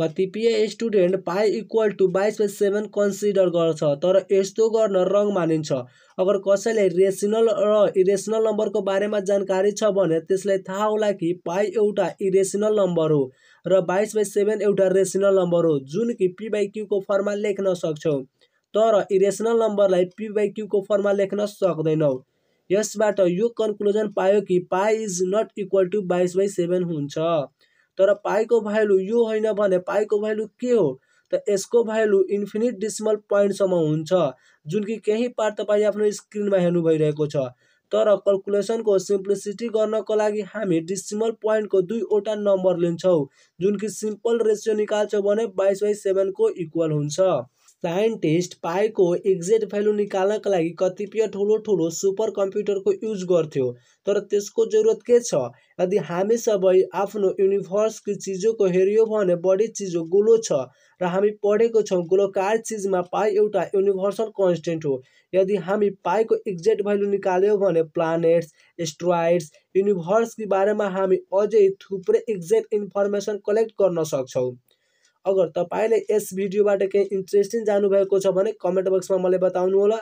कतिपय student pi equal to बाइस by seven consider गर्छ तर यस्तो गर्न रङ मानिन्छ अगर कसैले रेसनल र इरेसनल नम्बरको बारेमा जानकारी छ भने त्यसलाई थाहा होला कि पाई एउटा इरेसनल नम्बर हो र बाइस बाई सेभेन एउटा रेसनल नम्बर हो जुन कि पी बाई क्यूको फर्ममा लेख्न सक्छौँ तर इरेसनल नम्बरलाई पी बाई क्यूको फर्ममा लेख्न सक्दैनौ यसबाट यो कन्क्लुजन पायो कि pi is not equal to बाइस बाई सेभेन हुन्छ तर पाईको भ्यालु यो होइन भने पाईको भ्यालु के हो त यसको भ्यालु इन्फिनिट डिसिमल पोइन्टसम्म हुन्छ जुन कि केही पार्ट तपाईँ आफ्नो स्क्रिनमा हेर्नु भइरहेको छ तर कलकुलेसनको सिम्प्लिसिटी गर्नको लागि हामी डिसिमल पोइन्टको दुईवटा नम्बर लिन्छौँ जुन कि सिम्पल रेसियो निकाल्छौँ भने बाइस बाई सेभेनको इक्वल हुन्छ साइन्टिस्ट पाएको एक्जेक्ट भ्यालु निकाल्नको लागि कतिपय ठुलो ठुलो सुपर कम्प्युटरको युज गर्थ्यो तर त्यसको जरुरत के छ यदि हामी सबै आफ्नो युनिभर्सकी चिजोको हेऱ्यौँ भने बढी चिज गोलो छ र हामी पढेको छौँ गोलोकार चिजमा पाइ एउटा युनिभर्सल कन्सटेन्ट हो यदि हामी पाइको एक्जेक्ट भ्यालु निकाल्यो भने प्लानेट्स एस्ट्रोइड्स युनिभर्सकी बारेमा हामी अझै थुप्रै एक्जेक्ट इन्फर्मेसन कलेक्ट गर्न सक्छौँ अगर तपाईँले यस भिडियोबाट केही इन्ट्रेस्टिङ जानुभएको छ भने कमेन्ट बक्समा मलाई बताउनु होला